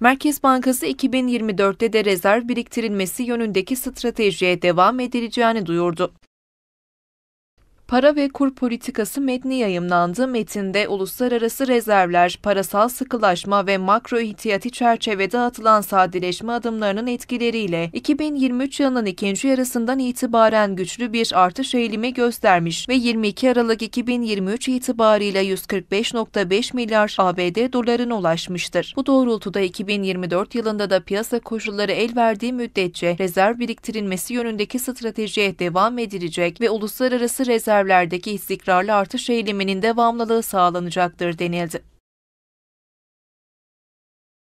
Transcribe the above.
Merkez Bankası 2024'te de rezerv biriktirilmesi yönündeki stratejiye devam edileceğini duyurdu. Para ve Kur Politikası metni yayımlandı. Metinde uluslararası rezervler, parasal sıkılaşma ve makro ihtiyati çerçevede atılan sadeleşme adımlarının etkileriyle 2023 yılının ikinci yarısından itibaren güçlü bir artış eğilimi göstermiş ve 22 Aralık 2023 itibariyle 145.5 milyar ABD dolarına ulaşmıştır. Bu doğrultuda 2024 yılında da piyasa koşulları el verdiği müddetçe rezerv biriktirilmesi yönündeki stratejiye devam edilecek ve uluslararası rezerv rezervlerdeki istikrarlı artış eğiliminin devamlılığı sağlanacaktır denildi.